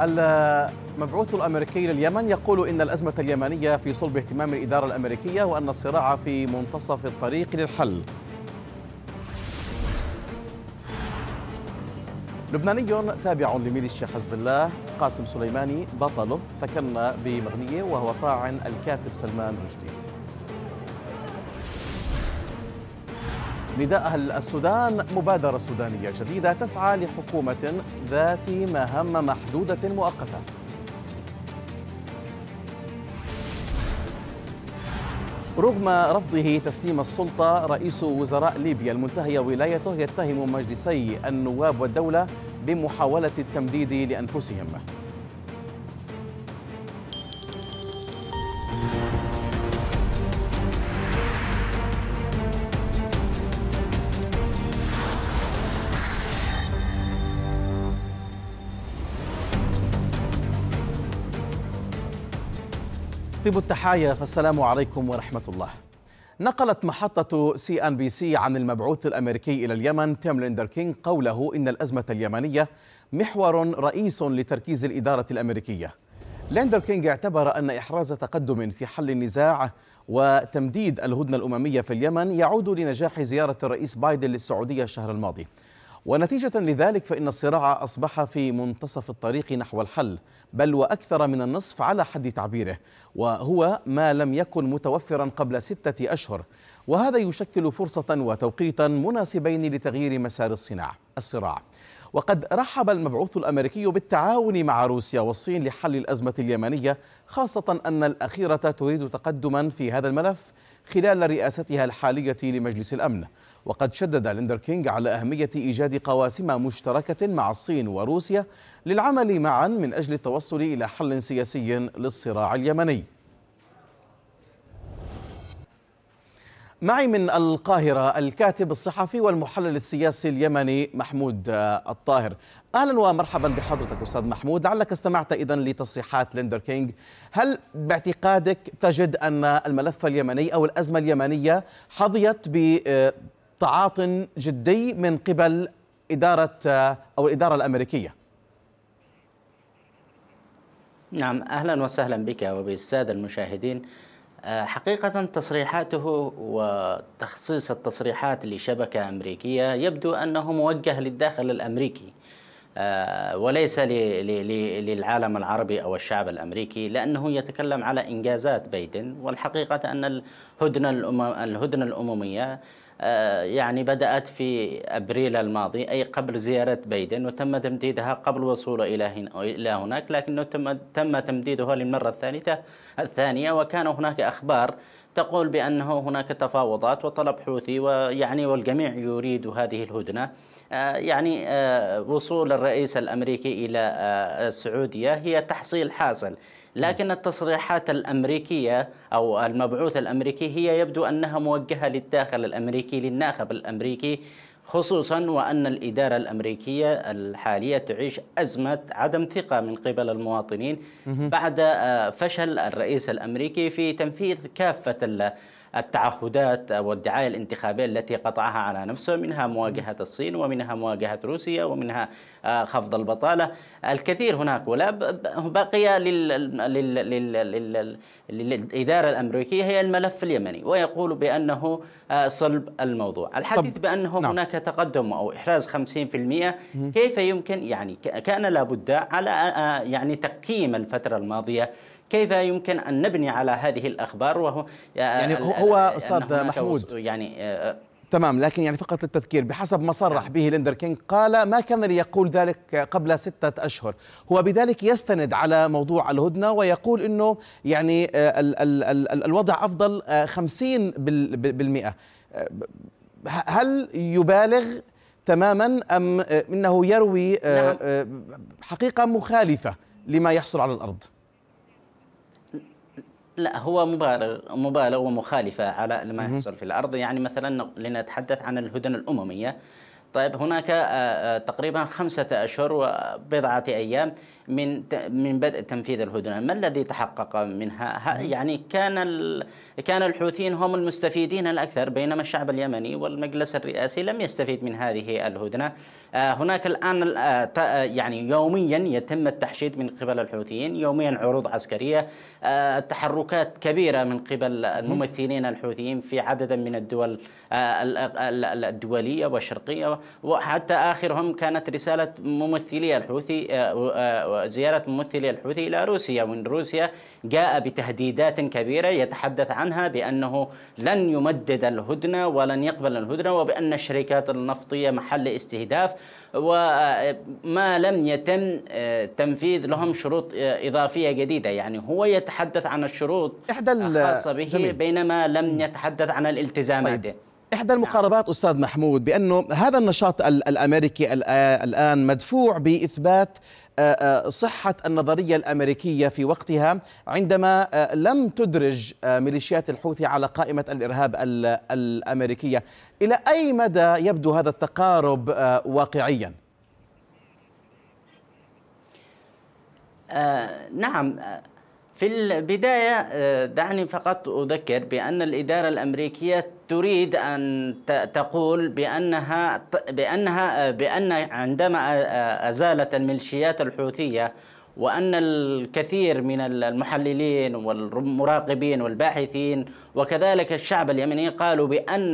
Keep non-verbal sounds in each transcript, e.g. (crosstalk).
المبعوث الامريكي لليمن يقول ان الازمه اليمنيه في صلب اهتمام الاداره الامريكيه وان الصراع في منتصف الطريق للحل. لبناني تابع لميليشيا حزب الله قاسم سليماني بطله تكنى بمغنيه وهو طاعن الكاتب سلمان رشدي. نداء أهل السودان مبادرة سودانية جديدة تسعى لحكومة ذات مهمة محدودة مؤقتة رغم رفضه تسليم السلطة رئيس وزراء ليبيا المنتهية ولايته يتهم مجلسي النواب والدولة بمحاولة التمديد لأنفسهم طيب التحايا فالسلام عليكم ورحمة الله نقلت محطة سي أن بي سي عن المبعوث الأمريكي إلى اليمن تيم ليندر كينغ قوله إن الأزمة اليمنية محور رئيس لتركيز الإدارة الأمريكية ليندر كينغ اعتبر أن إحراز تقدم في حل النزاع وتمديد الهدنة الأممية في اليمن يعود لنجاح زيارة الرئيس بايدن للسعودية الشهر الماضي ونتيجة لذلك فإن الصراع أصبح في منتصف الطريق نحو الحل بل وأكثر من النصف على حد تعبيره وهو ما لم يكن متوفرا قبل ستة أشهر وهذا يشكل فرصة وتوقيتا مناسبين لتغيير مسار الصناع الصراع وقد رحب المبعوث الأمريكي بالتعاون مع روسيا والصين لحل الأزمة اليمنية خاصة أن الأخيرة تريد تقدما في هذا الملف خلال رئاستها الحالية لمجلس الأمن وقد شدد ليندر كينج على أهمية إيجاد قواسم مشتركة مع الصين وروسيا للعمل معا من أجل التوصل إلى حل سياسي للصراع اليمني معي من القاهرة الكاتب الصحفي والمحلل السياسي اليمني محمود الطاهر أهلا ومرحبا بحضرتك أستاذ محمود لعلك استمعت إذا لتصريحات ليندر كينج هل باعتقادك تجد أن الملف اليمني أو الأزمة اليمنية حظيت تعاط جدي من قبل إدارة أو الإدارة الأمريكية نعم أهلا وسهلا بك وبالسادة المشاهدين آه، حقيقة تصريحاته وتخصيص التصريحات لشبكة أمريكية يبدو أنه موجه للداخل الأمريكي آه، وليس للعالم العربي أو الشعب الأمريكي لأنه يتكلم على إنجازات بايدن والحقيقة أن الهدنة, الهدنة الأممية آه، يعني بدأت في أبريل الماضي أي قبل زيارة بايدن وتم تمديدها قبل وصوله إلى إلى هناك لكنه تم تم تمديدها للمرة الثالثة الثانية وكان هناك أخبار تقول بأنه هناك تفاوضات وطلب حوثي ويعني والجميع يريد هذه الهدنة آه، يعني آه، وصول الرئيس الأمريكي إلى السعودية هي تحصيل حاصل نعم. لكن التصريحات الأمريكية أو المبعوث الأمريكي هي يبدو أنها موجهة للداخل الأمريكي للناخب الأمريكي خصوصا وأن الإدارة الأمريكية الحالية تعيش أزمة عدم ثقة من قبل المواطنين بعد آه، فشل الرئيس الأمريكي في تنفيذ كافة التعهدات والدعاية الانتخابية التي قطعها على نفسه منها مواجهة الصين ومنها مواجهة روسيا ومنها آه، خفض البطالة الكثير هناك ولا بقي للإدارة الأمريكية هي الملف اليمني ويقول بأنه آه، صلب الموضوع الحديث بأنه نعم. هناك تقدم أو إحراز 50% كيف يمكن يعني كان لابد على آه، يعني تقييم الفترة الماضية كيف يمكن أن نبني على هذه الأخبار وهو يعني هو أستاذ محمود يعني آه، آه. تمام لكن يعني فقط للتذكير بحسب ما صرح نعم. به ليندر كينج قال ما كان ليقول ذلك قبل ستة أشهر هو بذلك يستند على موضوع الهدنة ويقول أنه يعني آه، الوضع أفضل 50% هل يبالغ تماما أم أنه يروي نعم. حقيقة مخالفة لما يحصل على الأرض؟ لا هو مبالغ مبالغ ومخالفه على ما يحصل في الارض يعني مثلا لنتحدث عن الهدنه الامميه طيب هناك تقريبا خمسة أشهر وبضعة أيام من من بدء تنفيذ الهدنه، ما الذي تحقق منها؟ يعني كان كان الحوثيين هم المستفيدين الاكثر بينما الشعب اليمني والمجلس الرئاسي لم يستفيد من هذه الهدنه. آه، هناك الان آه، يعني يوميا يتم التحشيد من قبل الحوثيين، يوميا عروض عسكريه، آه، تحركات كبيره من قبل الممثلين الحوثيين في عدد من الدول الدوليه والشرقيه وحتى اخرهم كانت رساله ممثلي الحوثي وزيارة ممثلي الحوثي إلى روسيا من روسيا جاء بتهديدات كبيرة يتحدث عنها بأنه لن يمدد الهدنة ولن يقبل الهدنة وبأن الشركات النفطية محل استهداف وما لم يتم آه، تنفيذ لهم شروط آه، إضافية جديدة يعني هو يتحدث عن الشروط إحدى الخاصة به جميل. بينما لم يتحدث عن الالتزامات طيب. إحدى المقاربات أستاذ محمود بأنه هذا النشاط الأمريكي الآن مدفوع بإثبات آه، آه، صحة النظرية الأمريكية في وقتها عندما آه، لم تدرج ميليشيات الحوثي على قائمة الإرهاب الأمريكية إلى أي مدى يبدو هذا التقارب واقعيا؟ آه نعم في البداية آه، دعني فقط أذكر بأن الإدارة الأمريكية تريد أن تقول بأنها بأنها آه، بأن عندما آه، أزالت الميليشيات الحوثية وأن الكثير من المحللين والمراقبين والباحثين وكذلك الشعب اليمني قالوا بأن,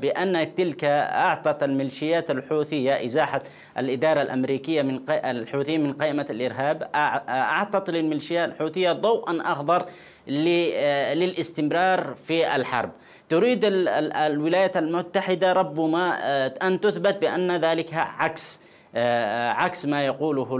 بأن تلك أعطت الميليشيات الحوثية إزاحة الإدارة الأمريكية من الحوثيين من قائمة الإرهاب أعطت للميليشيات الحوثية ضوءا أخضر للاستمرار في الحرب تريد الولايات المتحدة ربما آه، أن تثبت بأن ذلك عكس آه، عكس ما يقوله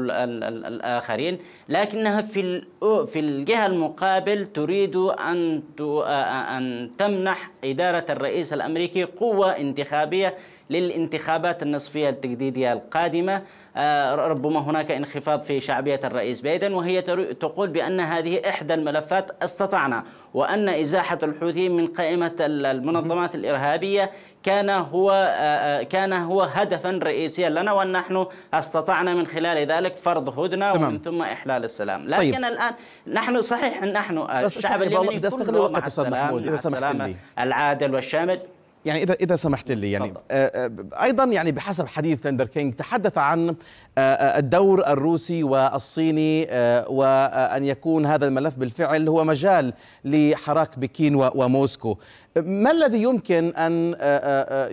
الآخرين لكنها في في الجهة المقابل تريد أن آه، آه، أن تمنح إدارة الرئيس الأمريكي قوة انتخابية للانتخابات النصفية التجديدية القادمة آه، ربما هناك انخفاض في شعبية الرئيس بايدن وهي تقول بأن هذه إحدى الملفات استطعنا وأن إزاحة الحوثيين من قائمة المنظمات الإرهابية كان هو آه، آه، كان هو هدفا رئيسيا لنا وان نحن استطعنا من خلال ذلك فرض هدنه تمام. ومن ثم احلال السلام، طيب. لكن طيب. الان نحن صحيح نحن الشعب اليمني كله مع السلام محمود. العادل والشامل يعني اذا اذا سمحت لي يعني آه، آه، ايضا يعني بحسب حديث تندر كينج تحدث عن آه، الدور الروسي والصيني وان يكون هذا الملف بالفعل هو مجال لحراك بكين وموسكو ما الذي يمكن ان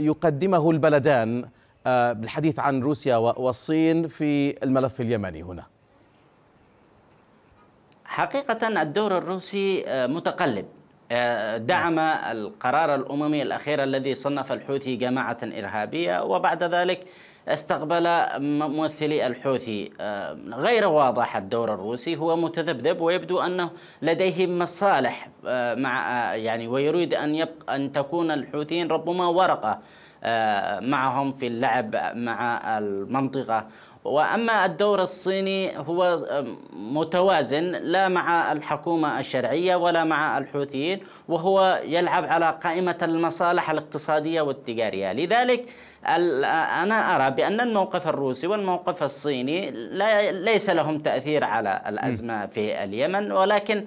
يقدمه البلدان بالحديث عن روسيا والصين في الملف اليمني هنا حقيقه الدور الروسي متقلب دعم القرار الأممي الأخير الذي صنف الحوثي جماعة إرهابية وبعد ذلك استقبل ممثلي الحوثي آه، غير واضح الدور الروسي هو متذبذب ويبدو انه لديه مصالح آه، مع آه، يعني ويريد ان يبقى ان تكون الحوثيين ربما ورقه معهم في اللعب مع المنطقه وأما الدور الصيني هو متوازن لا مع الحكومة الشرعية ولا مع الحوثيين وهو يلعب على قائمة المصالح الاقتصادية والتجارية لذلك أنا أرى بأن الموقف الروسي والموقف الصيني لا ليس لهم تأثير على الأزمة في اليمن ولكن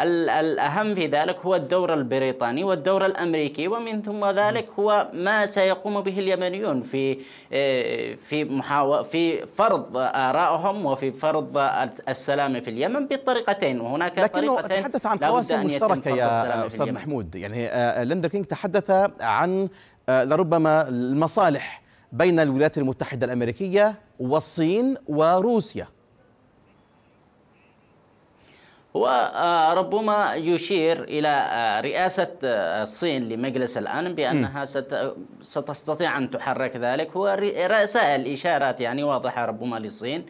الأهم في ذلك هو الدور البريطاني والدور الأمريكي ومن ثم ذلك هو ما سيقوم به اليمنيون في آه، في محاو... في فرض آرائهم وفي فرض السلام في اليمن بطريقتين وهناك لكنه طريقتين تحدث عن قواسم مشتركة يا أستاذ محمود يعني آه، لندر كينج تحدث عن آه، لربما المصالح بين الولايات المتحدة الأمريكية والصين وروسيا وربما آه، يشير إلى آه، رئاسة آه، الصين لمجلس الأمن بأنها ستستطيع أن تحرك ذلك هو رسائل إشارات يعني واضحة ربما للصين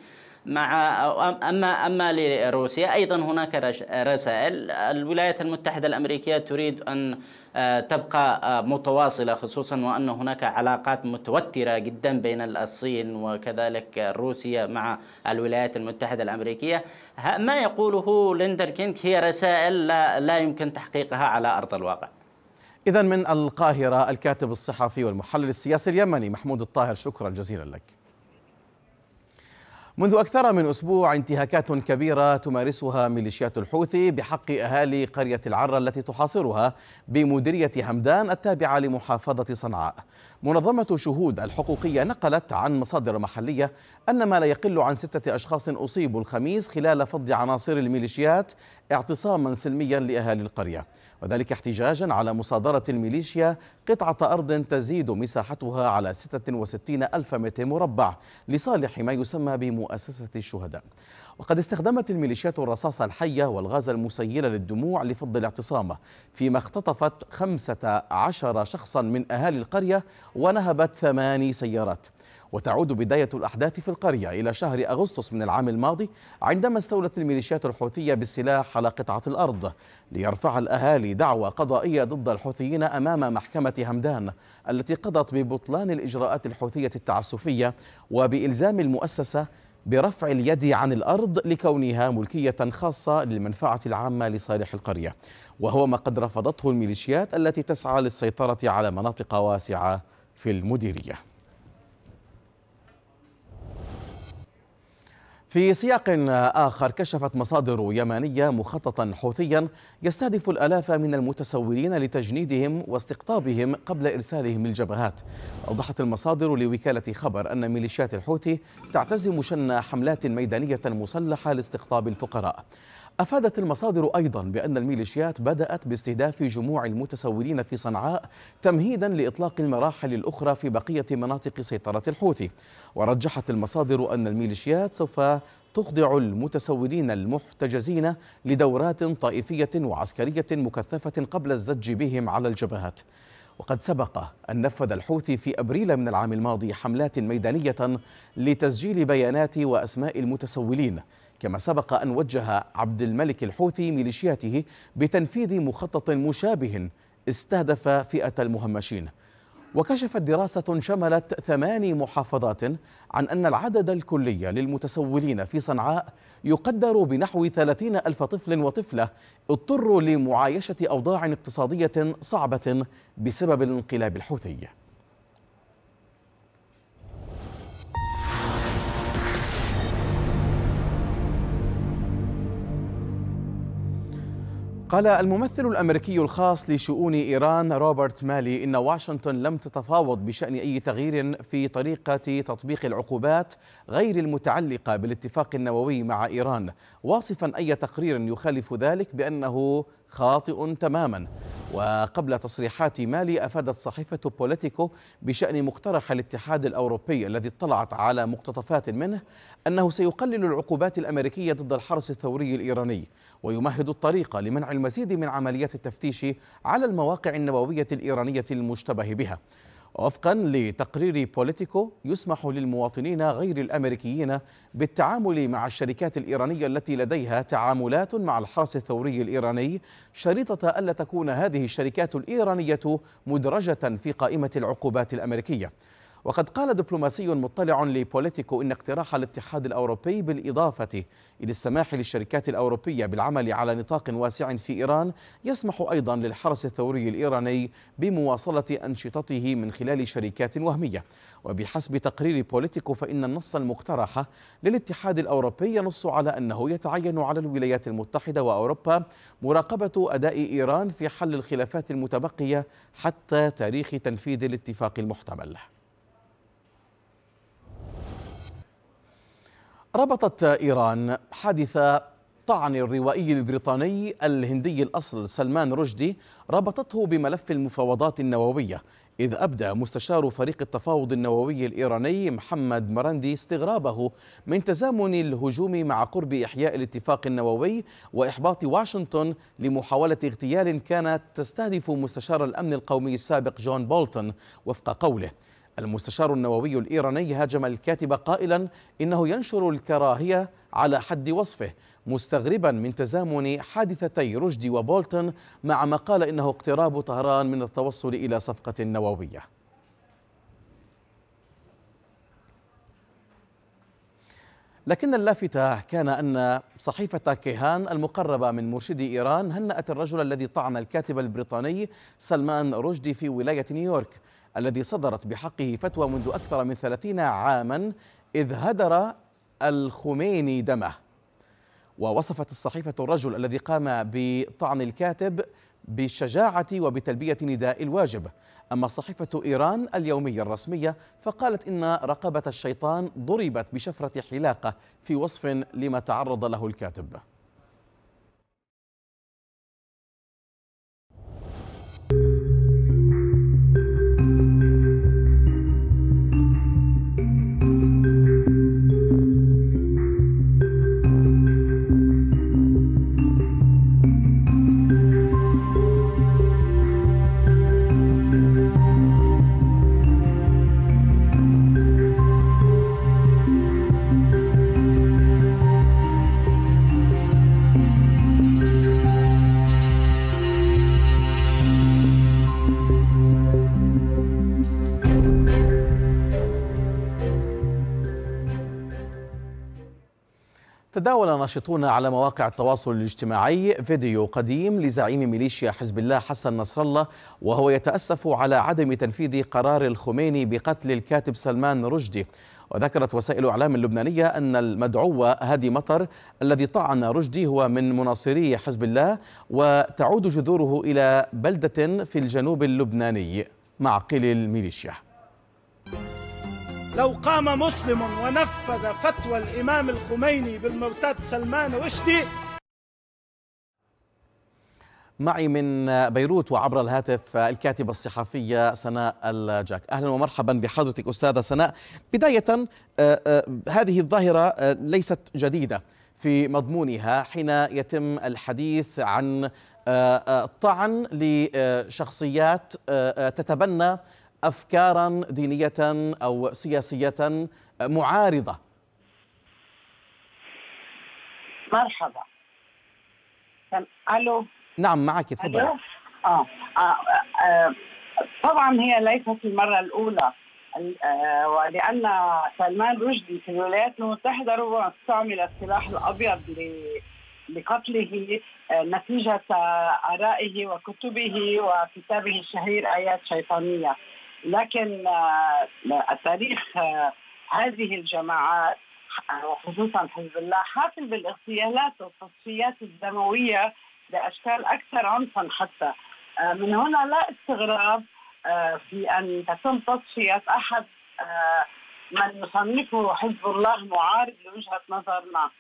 مع أما أما لروسيا أيضا هناك رسائل الولايات المتحدة الأمريكية تريد أن آه، تبقى آه، متواصلة خصوصا وأن هناك علاقات متوترة جدا بين الصين وكذلك روسيا مع الولايات المتحدة الأمريكية ما يقوله ليندر كينك هي رسائل لا, لا يمكن تحقيقها على أرض الواقع إذا من القاهرة الكاتب الصحفي والمحلل السياسي اليمني محمود الطاهر شكرا جزيلا لك منذ أكثر من أسبوع انتهاكات كبيرة تمارسها ميليشيات الحوثي بحق أهالي قرية العرة التي تحاصرها بمديرية همدان التابعة لمحافظة صنعاء منظمة شهود الحقوقية نقلت عن مصادر محلية أن ما لا يقل عن ستة أشخاص أصيبوا الخميس خلال فض عناصر الميليشيات اعتصاما سلميا لأهالي القرية وذلك احتجاجا على مصادرة الميليشيا قطعة أرض تزيد مساحتها على 66 ألف متر مربع لصالح ما يسمى بمؤسسة الشهداء وقد استخدمت الميليشيات الرصاص الحية والغاز المسيل للدموع لفض الاعتصام فيما اختطفت خمسة عشر شخصا من أهالي القرية ونهبت ثماني سيارات وتعود بداية الأحداث في القرية إلى شهر أغسطس من العام الماضي عندما استولت الميليشيات الحوثية بالسلاح على قطعة الأرض ليرفع الأهالي دعوى قضائية ضد الحوثيين أمام محكمة همدان التي قضت ببطلان الإجراءات الحوثية التعسفية وبإلزام المؤسسة برفع اليد عن الأرض لكونها ملكية خاصة للمنفعة العامة لصالح القرية وهو ما قد رفضته الميليشيات التي تسعى للسيطرة على مناطق واسعة في المديريه في سياق آخر كشفت مصادر يمانية مخططا حوثيا يستهدف الآلاف من المتسولين لتجنيدهم واستقطابهم قبل إرسالهم للجبهات أوضحت المصادر لوكالة خبر أن ميليشيات الحوثي تعتزم شن حملات ميدانية مسلحة لاستقطاب الفقراء أفادت المصادر أيضا بأن الميليشيات بدأت باستهداف جموع المتسولين في صنعاء تمهيدا لإطلاق المراحل الأخرى في بقية مناطق سيطرة الحوثي ورجحت المصادر أن الميليشيات سوف تخضع المتسولين المحتجزين لدورات طائفية وعسكرية مكثفة قبل الزج بهم على الجبهات وقد سبق أن نفذ الحوثي في أبريل من العام الماضي حملات ميدانية لتسجيل بيانات وأسماء المتسولين كما سبق أن وجه عبد الملك الحوثي ميليشياته بتنفيذ مخطط مشابه استهدف فئة المهمشين وكشفت دراسة شملت ثماني محافظات عن أن العدد الكلي للمتسولين في صنعاء يقدر بنحو ثلاثين ألف طفل وطفلة اضطروا لمعايشة أوضاع اقتصادية صعبة بسبب الانقلاب الحوثي قال الممثل الامريكي الخاص لشؤون ايران روبرت مالي ان واشنطن لم تتفاوض بشان اي تغيير في طريقه تطبيق العقوبات غير المتعلقة بالاتفاق النووي مع إيران واصفا أي تقرير يخالف ذلك بأنه خاطئ تماما وقبل تصريحات مالي أفادت صحيفة بوليتيكو بشأن مقترح الاتحاد الأوروبي الذي اطلعت على مقتطفات منه أنه سيقلل العقوبات الأمريكية ضد الحرس الثوري الإيراني ويمهد الطريق لمنع المزيد من عمليات التفتيش على المواقع النووية الإيرانية المشتبه بها وفقا لتقرير بوليتيكو يسمح للمواطنين غير الامريكيين بالتعامل مع الشركات الايرانيه التي لديها تعاملات مع الحرس الثوري الايراني شريطه الا تكون هذه الشركات الايرانيه مدرجه في قائمه العقوبات الامريكيه وقد قال دبلوماسي مطلع لبوليتيكو إن اقتراح الاتحاد الأوروبي بالإضافة إلى السماح للشركات الأوروبية بالعمل على نطاق واسع في إيران يسمح أيضا للحرس الثوري الإيراني بمواصلة أنشطته من خلال شركات وهمية وبحسب تقرير بوليتيكو فإن النص المقترح للاتحاد الأوروبي ينص على أنه يتعين على الولايات المتحدة وأوروبا مراقبة أداء إيران في حل الخلافات المتبقية حتى تاريخ تنفيذ الاتفاق المحتمل ربطت إيران حادث طعن الروائي البريطاني الهندي الأصل سلمان رشدي ربطته بملف المفاوضات النووية إذ أبدى مستشار فريق التفاوض النووي الإيراني محمد مرندي استغرابه من تزامن الهجوم مع قرب إحياء الاتفاق النووي وإحباط واشنطن لمحاولة اغتيال كانت تستهدف مستشار الأمن القومي السابق جون بولتون وفق قوله المستشار النووي الإيراني هاجم الكاتب قائلا إنه ينشر الكراهية على حد وصفه مستغربا من تزامن حادثتي رشدي وبولتن مع ما قال إنه اقتراب طهران من التوصل إلى صفقة نووية لكن اللافتة كان أن صحيفة كيهان المقربة من مرشدي إيران هنأت الرجل الذي طعن الكاتب البريطاني سلمان رشدي في ولاية نيويورك الذي صدرت بحقه فتوى منذ أكثر من ثلاثين عاما إذ هدر الخميني دمه ووصفت الصحيفة الرجل الذي قام بطعن الكاتب بالشجاعة وبتلبية نداء الواجب أما صحيفة إيران اليومية الرسمية فقالت إن رقبة الشيطان ضربت بشفرة حلاقة في وصف لما تعرض له الكاتب ناشطون على مواقع التواصل الاجتماعي فيديو قديم لزعيم ميليشيا حزب الله حسن نصر الله وهو يتأسف على عدم تنفيذ قرار الخميني بقتل الكاتب سلمان رشدي وذكرت وسائل اعلام اللبنانيه ان المدعو هادي مطر الذي طعن رشدي هو من مناصري حزب الله وتعود جذوره الى بلده في الجنوب اللبناني معقل الميليشيا لو قام مسلم ونفذ فتوى الإمام الخميني بالمرتد سلمان رشدي معي من بيروت وعبر الهاتف الكاتبة الصحفية سناء الجاك أهلا ومرحبا بحضرتك أستاذة سناء بداية آه، آه، هذه الظاهرة آه، ليست جديدة في مضمونها حين يتم الحديث عن طعن لشخصيات تتبنى افكارا دينيه او سياسيه معارضه مرحبا الو نعم معك تفضل آه. آه. آه. طبعا هي ليست المره الاولى آه، ولان سلمان رشدي في الولايات المتحده ربما استعمل السلاح الابيض لقتله آه، نتيجه ارائه وكتبه وكتابه الشهير ايات شيطانيه لكن آه، التاريخ آه، هذه الجماعات آه، وخصوصا حزب الله حافل بالاغتيالات والتصفيات الدمويه باشكال اكثر عنفا حتى من هنا لا استغراب في ان تتم تصفيه احد من يصنفه حزب الله معارض لوجهه نظرنا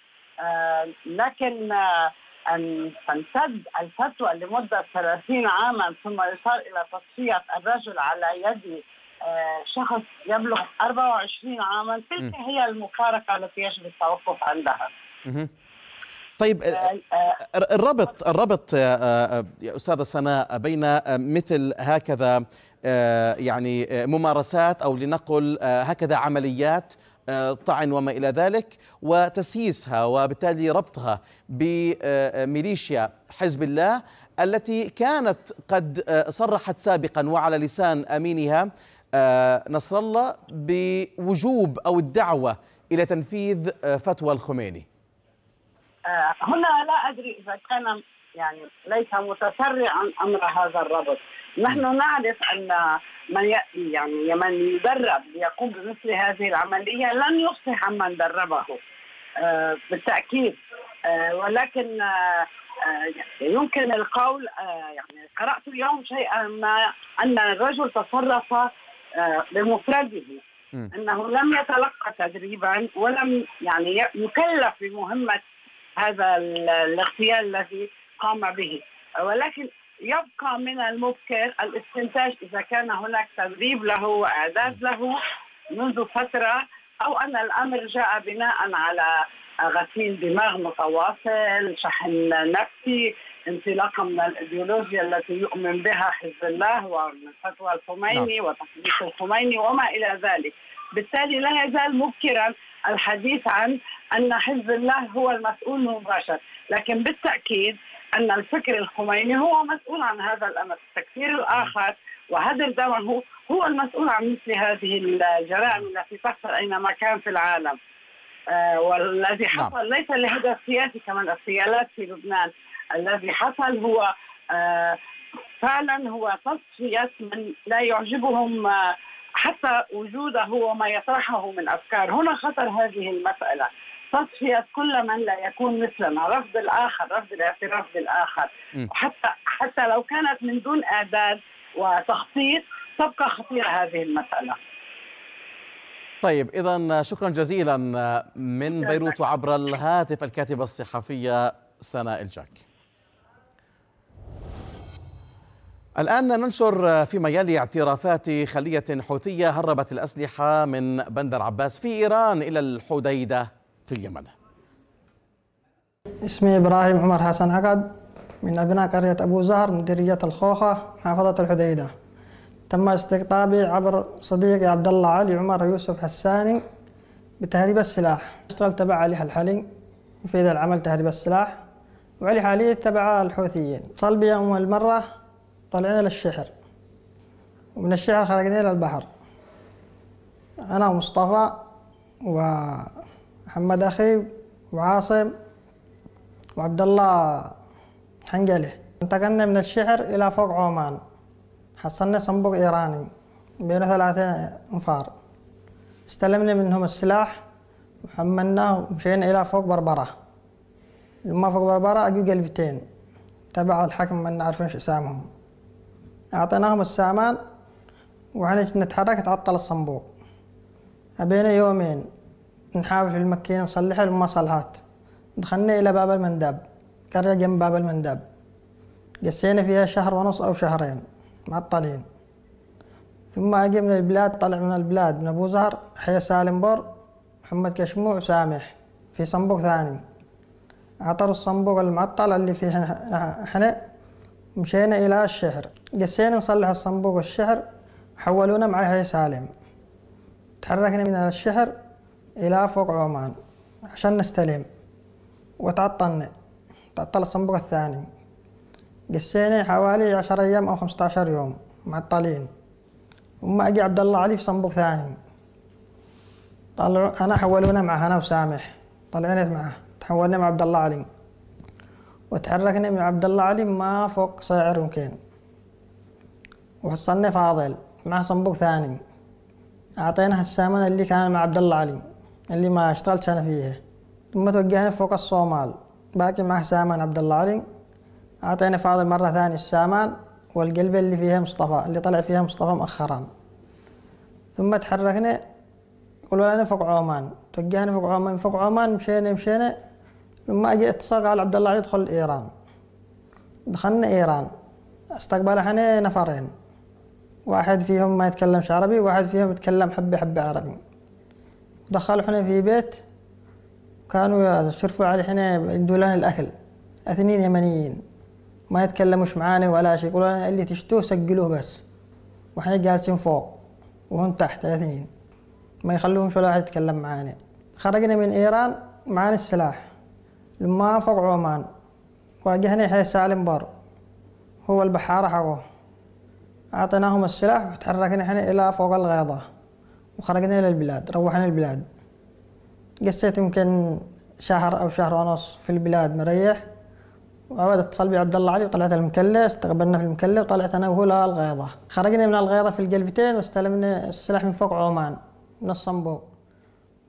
لكن أن تمتد الفتوى لمدة 30 عاما ثم يصار إلى تصفية الرجل على يد آه، شخص يبلغ 24 عاما تلك هي المفارقة التي يجب التوقف عندها طيب آه، آه، الربط الربط يا استاذه سناء بين مثل هكذا يعني ممارسات او لنقل هكذا عمليات الطعن آه، وما إلى ذلك وتسييسها وبالتالي ربطها بميليشيا حزب الله التي كانت قد آه، صرحت سابقا وعلى لسان أمينها آه، نصر الله بوجوب أو الدعوة إلى تنفيذ فتوى الخميني هنا لا أدري إذا كان يعني ليس متسرعا أمر هذا الربط نحن نعرف أن من يعني من يدرب ليقوم بمثل هذه العملية لن يفصح عمن دربه آه، بالتأكيد آه، ولكن آه، يمكن القول يعني قرأت اليوم شيئا ما أن الرجل تصرف بمفرده أنه لم يتلقى تدريبا ولم يعني يكلف بمهمة هذا الاغتيال الذي قام به ولكن يبقى من المبكر الاستنتاج اذا كان هناك تدريب له واعداد له منذ فتره او ان الامر جاء بناء على غسيل دماغ متواصل شحن نفسي انطلاقا من الايديولوجيا التي يؤمن بها حزب الله ومن فتوى الخميني نعم. وتحديث الخميني وما الى ذلك بالتالي لا يزال مبكرا الحديث عن ان حزب الله هو المسؤول مباشر لكن بالتاكيد ان الفكر الخميني هو مسؤول عن هذا الامر، التكفير الاخر وهدر دمه هو المسؤول عن مثل هذه الجرائم التي تحصل اينما كان في العالم. آه، والذي نعم. حصل ليس لهدف سياسي كمان الاغتيالات في لبنان، الذي حصل هو آه، فعلا هو تصفيه من لا يعجبهم آه، حتى وجوده وما يطرحه من افكار، هنا خطر هذه المساله. تصفية كل من لا يكون مثلنا رفض الآخر رفض الاعتراف بالآخر حتى حتى لو كانت من دون إعداد وتخطيط تبقى خطيرة هذه المسألة طيب إذا شكرا جزيلا من بيروت وعبر الهاتف الكاتبة الصحفية سناء الجاك الآن ننشر فيما يلي اعترافات خلية حوثية هربت الأسلحة من بندر عباس في إيران إلى الحديدة في اسمي إبراهيم عمر حسن عقد من أبناء قرية أبو زهر مديرية الخوخة محافظة الحديدة تم استقطابي عبر صديقي عبد الله علي عمر يوسف حساني بتهريب السلاح اشتغلت تبع علي الحلي في ذا العمل تهريب السلاح وعلي حالي تبع الحوثيين صلبي بي يوم المرة طلعنا للشحر ومن الشحر خرجنا للبحر أنا ومصطفى و محمد أخي وعاصم وعبد الله حنجلي انتقلنا من الشعر إلى فوق عمان حصلنا صنبوق إيراني بين ثلاثة أنفار استلمنا منهم السلاح وحملناه ومشينا إلى فوق بربرة لما فوق بربرة أجوا قلبتين تبع الحكم ما ايش اسامهم أعطيناهم السامان وعنا نتحرك تعطل الصنبوق أبينا يومين نحاول في المكينة نصلحها المصلحات دخلنا إلى باب المنداب قرية جنب باب المنداب قسينا فيها شهر ونص أو شهرين معطلين ثم أجي من البلاد طلع من البلاد من أبو زهر حي سالم بور محمد كشموع سامح في صنبوق ثاني عطر الصنبوق المعطل اللي فيه احنا مشينا إلى الشهر قسينا نصلح الصنبوق الشهر حولونا مع حي سالم تحركنا من الشهر إلى فوق عمان عشان نستلم وتعطلنا تعطل الصنبور الثاني قسينا حوالي عشر أيام أو خمسة عشر يوم معطلين وما أجي عبد الله علي في صنبور ثاني طلع أنا حولونا معه أنا وسامح طلعنا معه تحولنا مع عبد الله علي وتحركنا من عبد الله علي ما فوق سعر يمكن وحصلنا فاضل مع صنبور ثاني أعطينا السامنة اللي كان مع عبد الله علي اللي ما اشتغلتش أنا فيها ثم توجهنا فوق الصومال باقي مع سامان عبد الله علي اعطينا فاضل مرة ثانية السامان والقلبة اللي فيها مصطفى اللي طلع فيها مصطفى مؤخرا ثم تحركنا قلنا لنا فوق عمان توجهنا فوق عمان فوق عمان مشينا مشينا لما اجي اتصل قال عبد الله يدخل ايران دخلنا ايران استقبل احنا نفرين واحد فيهم ما يتكلمش عربي واحد فيهم يتكلم حبة حبة عربي دخلوا حنا في بيت كانوا يشرفوا على حنا يدوا لنا الأكل اثنين يمنيين ما يتكلموش معانا ولا شيء يقولوا اللي تشتوه سجلوه بس واحنا جالسين فوق وهم تحت اثنين ما يخلوهمش ولا واحد يتكلم معانا خرجنا من ايران معانا السلاح لما فوق عمان واجهنا حي سالم بر هو البحارة حقه أعطيناهم السلاح وتحركنا احنا إلى فوق الغيضة وخرجنا إلى البلاد روحنا البلاد قسيت يمكن شهر أو شهر ونص في البلاد مريح وعاد اتصل بي عبد الله علي وطلعت المكلة استقبلنا في المكلة وطلعت أنا وهو الغيضة خرجنا من الغيضة في القلبتين واستلمنا السلاح من فوق عمان من الصنبور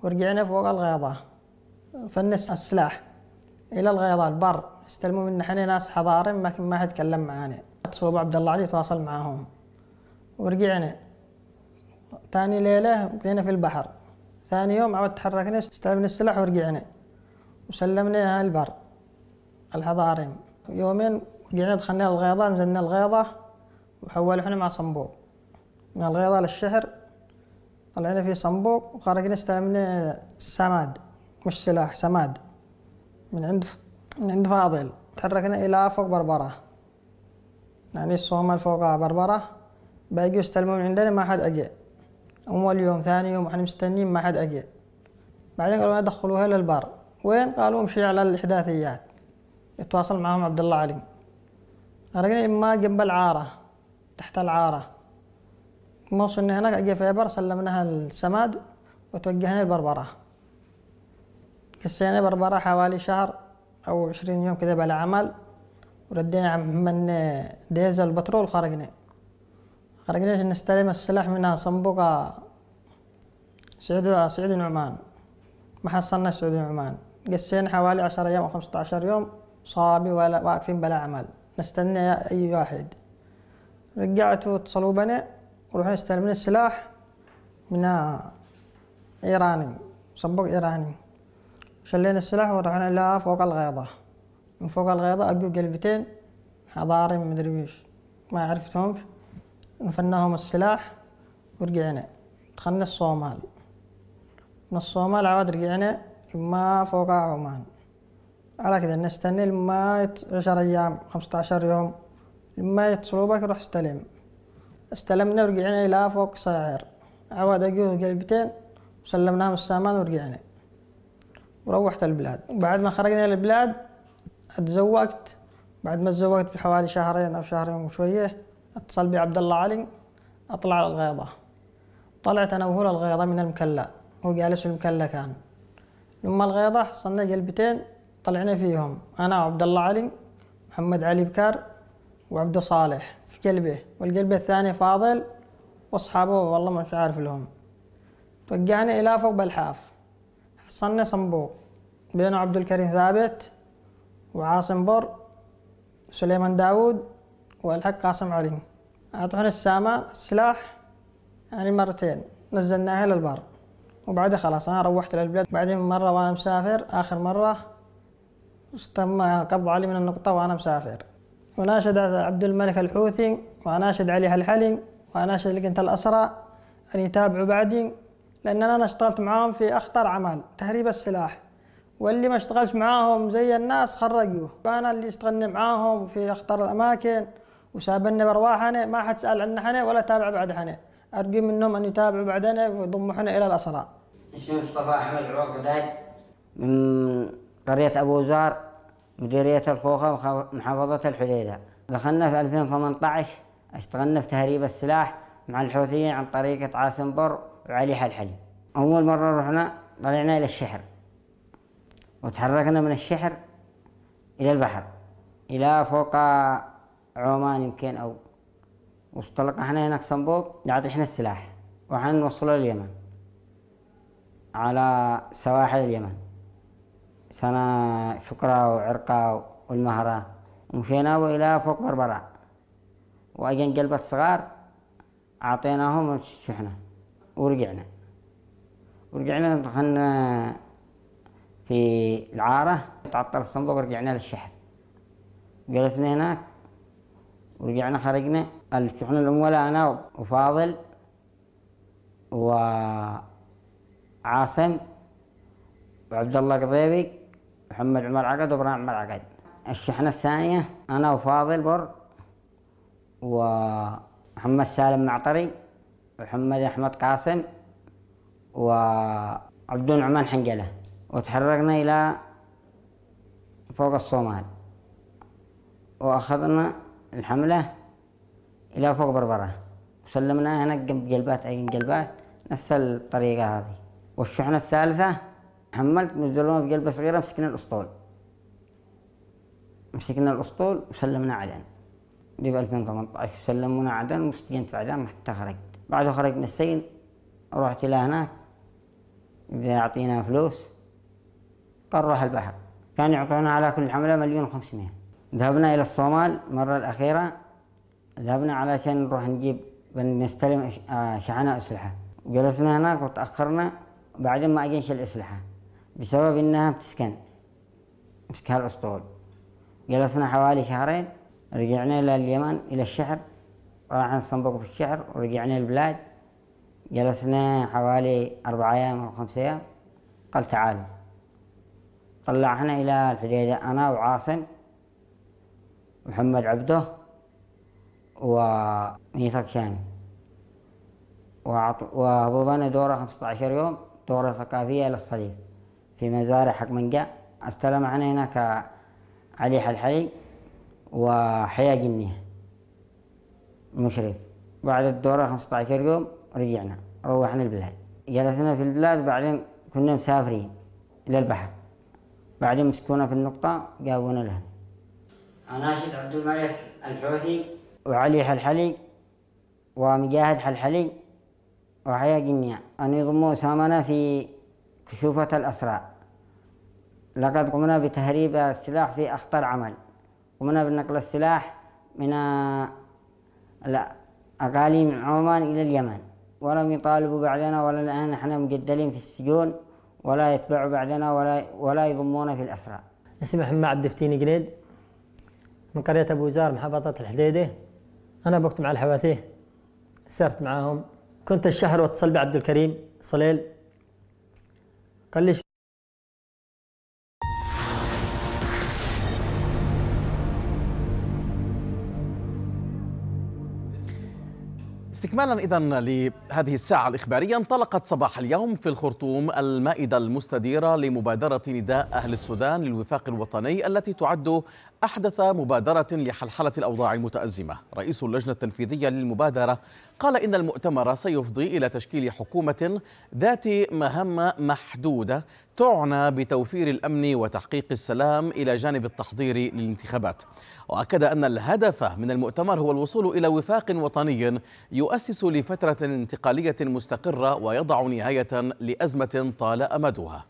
ورجعنا فوق الغيضة فنس السلاح إلى الغيضة البر استلموا منا حنا ناس حضارم ما ما حد تكلم معانا اتصلوا بعبد الله علي تواصل معاهم ورجعنا ثاني ليلة بقينا في البحر ثاني يوم عاود تحركنا استلمنا السلاح ورجعنا وسلمناها البر الحضاريم يومين رجعنا دخلنا الغيضة نزلنا الغيضة وحولوا احنا مع صنبوق من الغيضة للشهر طلعنا في صنبوق وخرجنا استلمنا سماد مش سلاح سماد من عند من عند فاضل تحركنا إلى فوق بربرة يعني الصومال فوق بربرة باقي استلموا من عندنا ما حد أجي أول يوم ثاني يوم احنا مستنيين ما حد أجي بعدين قالوا دخلوها للبار وين قالوا امشي على الإحداثيات يتواصل معهم عبد الله علي أرجع إما إيه، جنب العارة تحت العارة ما وصلنا هناك أجي فيبر سلمناها السماد وتوجهنا البربرة قسينا بربرة حوالي شهر أو عشرين يوم كذا بلا عمل وردينا من ديزل بترول وخرجنا خرجنا نستلم السلاح من صنبوق سعود سعود نعمان ما حصلنا سعود نعمان قسينا حوالي عشرة أيام أو خمسة عشر يوم صابي ولا واقفين بلا عمل نستنى أي واحد رجعت واتصلوا بنا ورحنا استلمنا السلاح من إيراني صبوق إيراني شلينا السلاح ورحنا إلى فوق الغيضة من فوق الغيضة أجوا قلبتين حضاري مدري ويش ما عرفتهمش نفناهم السلاح ورجعنا دخلنا الصومال من الصومال عاد رجعنا ما فوق عمان على كذا نستنى لما عشر أيام خمسة عشر يوم لما يتصلوا بك روح استلم استلمنا ورجعنا إلى فوق صاعر عواد اجيو قلبتين وسلمناهم السامان ورجعنا وروحت البلاد وبعد ما خرجنا للبلاد اتزوجت بعد ما تزوجت بحوالي شهرين أو شهرين وشوية اتصل بعبد الله علي اطلع على الغيضة طلعت انا وهو الغيضة من المكلة هو جالس في المكلة كان لما الغيضة حصلنا جلبتين طلعنا فيهم انا وعبد الله علي محمد علي بكار وعبد صالح في جلبه والقلبة الثانية فاضل واصحابه والله مش عارف لهم توجعنا الى فوق بلحاف حصلنا صنبوق بين عبد الكريم ثابت وعاصم بر سليمان داود والحق قاسم عليهم أعطونا السامة السلاح يعني مرتين نزلناها للبر وبعدها خلاص أنا روحت للبلاد بعدين مرة وأنا مسافر آخر مرة تم قبض علي من النقطة وأنا مسافر وناشد عبد الملك الحوثي وأناشد علي الحلي وأناشد لجنة الأسرى أن يتابعوا بعدي لأن أنا اشتغلت معاهم في أخطر عمل تهريب السلاح واللي ما اشتغلش معاهم زي الناس خرجوه فأنا اللي اشتغلنا معاهم في أخطر الأماكن وسابنا بارواحنا ما حد سال عنا حنا ولا تابع بعد حنا ارجو منهم ان يتابعوا بعدنا ويضموا حنا الى الاسرى اسمي مصطفى احمد عوقداي من قريه ابو زار مديريه الخوخه محافظه الحديده دخلنا في 2018 اشتغلنا في تهريب السلاح مع الحوثيين عن طريقة عاصم بر وعلي حلحلي أول مرة رحنا طلعنا إلى الشحر وتحركنا من الشحر إلى البحر إلى فوق عمان يمكن أو واستلقى احنا هناك صنبوب نعطي احنا السلاح وحنا نوصله لليمن على سواحل اليمن سنة شكرا وعرقا والمهرة ومشينا وإلى فوق بربرة وأجن قلبة صغار أعطيناهم شحنة ورجعنا ورجعنا دخلنا في العارة تعطل الصندوق ورجعنا للشحن جلسنا هناك ورجعنا خرجنا الشحنة الأولى أنا وفاضل وعاصم وعبد الله قضيبي محمد عمر عقد وابراهيم عمر عقد الشحنة الثانية أنا وفاضل بر ومحمد سالم معطري ومحمد أحمد قاسم وعبد النعمان حنجلة وتحركنا إلى فوق الصومال وأخذنا الحملة إلى فوق بربرة وسلمناها هناك جنب قلبات أي قلبات نفس الطريقة هذه والشحنة الثالثة حملت نزلونا بقلبة صغيرة مسكنا الأسطول مسكنا الأسطول وسلمنا عدن دي ب 2018 سلمونا عدن واستجنت في عدن حتى خرجت بعد خرجت من السجن رحت إلى هناك بدأ يعطينا فلوس قال روح البحر كان يعطونا على كل حملة مليون وخمسمائة ذهبنا إلى الصومال المرة الأخيرة ذهبنا علشان نروح نجيب بنستلم شحناء آه، أسلحة جلسنا هناك وتأخرنا بعدين ما أجينش الأسلحة بسبب إنها بتسكن مسكها الأسطول جلسنا حوالي شهرين رجعنا إلى اليمن إلى الشحر راح نصنبق في الشحر ورجعنا البلاد جلسنا حوالي أربع أيام أو خمس أيام قال تعالوا طلعنا إلى الحديدة أنا وعاصم محمد عبده وميثاق شامي وهبوبنا دورة 15 يوم دورة ثقافية للصليب في مزارع حق منجا استلم عنا هناك علي حلحلي وحياة جنية مشرف بعد الدورة 15 يوم رجعنا روحنا البلاد جلسنا في البلاد بعدين كنا مسافرين إلى البحر بعدين مسكونا في النقطة جابونا لهم أناشد عبد الملك الحوثي وعلي حلحلي ومجاهد حلحلي وحياة جنيا أن يضموا سامنا في كشوفة الأسرى لقد قمنا بتهريب السلاح في أخطر عمل قمنا بنقل السلاح من أقاليم عمان إلى اليمن ولم يطالبوا بعدنا ولا الآن نحن مجدلين في السجون ولا يتبعوا بعدنا ولا ولا يضمونا في الأسرى اسمح ما عبد فتيني جليد من قرية أبو زار محافظة الحديدة أنا بوقت مع الحواثيه سرت معاهم كنت الشهر واتصل بعبد الكريم صليل قال لي استكمالا اذا لهذه الساعه الاخباريه انطلقت صباح اليوم في الخرطوم المائده المستديره لمبادره نداء اهل السودان للوفاق الوطني التي تعد أحدث مبادرة لحلحلة الأوضاع المتأزمة رئيس اللجنة التنفيذية للمبادرة قال إن المؤتمر سيفضي إلى تشكيل حكومة ذات مهمة محدودة تعنى بتوفير الأمن وتحقيق السلام إلى جانب التحضير للانتخابات وأكد أن الهدف من المؤتمر هو الوصول إلى وفاق وطني يؤسس لفترة انتقالية مستقرة ويضع نهاية لأزمة طال أمدها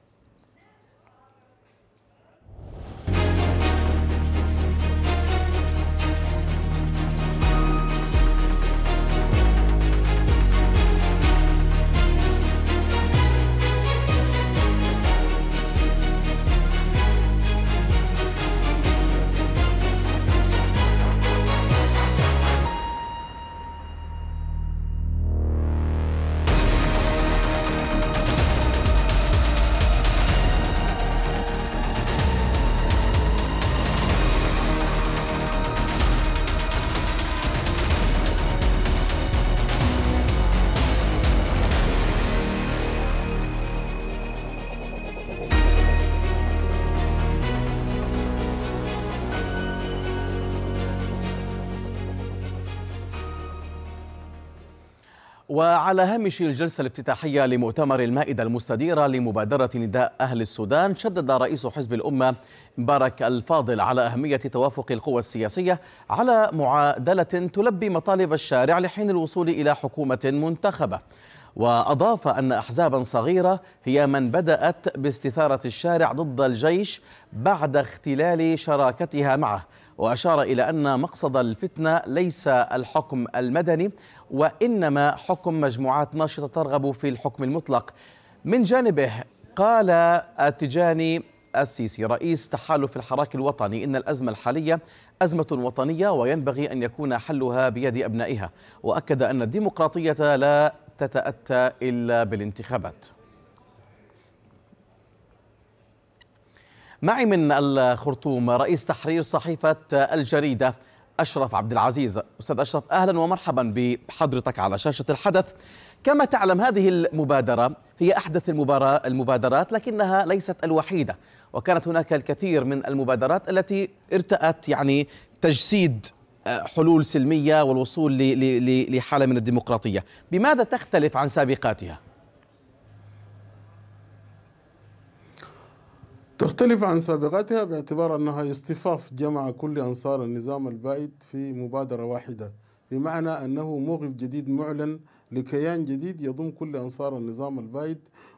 وعلى هامش الجلسة الافتتاحية لمؤتمر المائدة المستديرة لمبادرة نداء أهل السودان شدد رئيس حزب الأمة مبارك الفاضل على أهمية توافق القوى السياسية على معادلة تلبي مطالب الشارع لحين الوصول إلى حكومة منتخبة وأضاف أن أحزابا صغيرة هي من بدأت باستثارة الشارع ضد الجيش بعد اختلال شراكتها معه وأشار إلى أن مقصد الفتنة ليس الحكم المدني وإنما حكم مجموعات ناشطة ترغب في الحكم المطلق من جانبه قال التجاني السيسي رئيس تحالف الحراك الوطني إن الأزمة الحالية أزمة وطنية وينبغي أن يكون حلها بيد أبنائها وأكد أن الديمقراطية لا تتأتى إلا بالانتخابات معي من الخرطوم رئيس تحرير صحيفة الجريدة أشرف عبد العزيز أستاذ أشرف أهلا ومرحبا بحضرتك على شاشة الحدث كما تعلم هذه المبادرة هي أحدث المبادرات لكنها ليست الوحيدة وكانت هناك الكثير من المبادرات التي ارتأت يعني تجسيد آه، حلول سلمية والوصول لحالة من الديمقراطية بماذا تختلف عن سابقاتها؟ تختلف عن سابقتها باعتبار أنها اصطفاف جمع كل أنصار النظام البائد في مبادرة واحدة بمعنى أنه موقف جديد معلن لكيان جديد يضم كل أنصار النظام البائد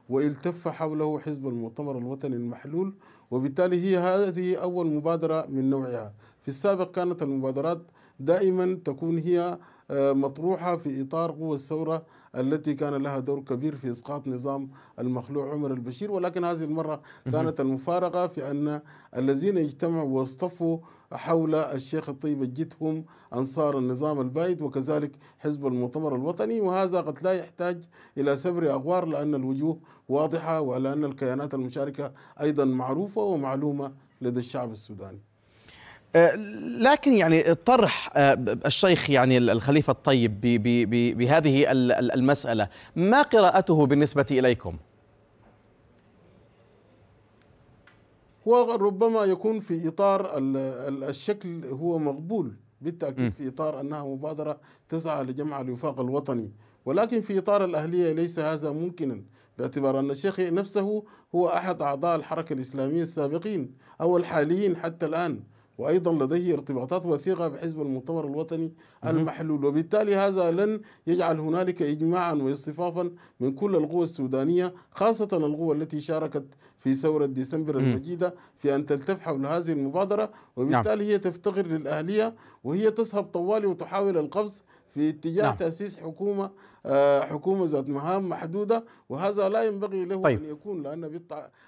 والتف حوله حزب المؤتمر الوطني المحلول وبالتالي هي هذه أول مبادرة من نوعها في السابق كانت المبادرات دائما تكون هي آه، مطروحة في إطار قوى الثورة التي كان لها دور كبير في إسقاط نظام المخلوع عمر البشير ولكن هذه المرة كانت المفارقة في أن الذين اجتمعوا واصطفوا حول الشيخ الطيب جدهم أنصار النظام البائد وكذلك حزب المؤتمر الوطني وهذا قد لا يحتاج إلى سبر أغوار لأن الوجوه واضحة ولأن الكيانات المشاركة أيضا معروفة ومعلومة لدى الشعب السوداني آه، لكن يعني طرح آه، الشيخ يعني الخليفه الطيب بهذه المساله ما قراءته بالنسبه اليكم؟ هو ربما يكون في اطار الشكل هو مقبول بالتاكيد في اطار انها مبادره تسعى لجمع الوفاق الوطني ولكن في اطار الاهليه ليس هذا ممكنا باعتبار ان الشيخ نفسه هو احد اعضاء الحركه الاسلاميه السابقين او الحاليين حتى الان وأيضا لديه ارتباطات وثيقة بحزب المؤتمر الوطني المحلول وبالتالي هذا لن يجعل هنالك إجماعا واصطفافا من كل القوى السودانية خاصة القوى التي شاركت في ثورة ديسمبر المجيدة في أن تلتف حول هذه المبادرة وبالتالي نعم. هي تفتقر للأهلية وهي تسهب طوالي وتحاول القفز في اتجاه نعم. تأسيس حكومة آه، حكومه ذات مهام محدوده وهذا لا ينبغي له طيب. ان يكون لان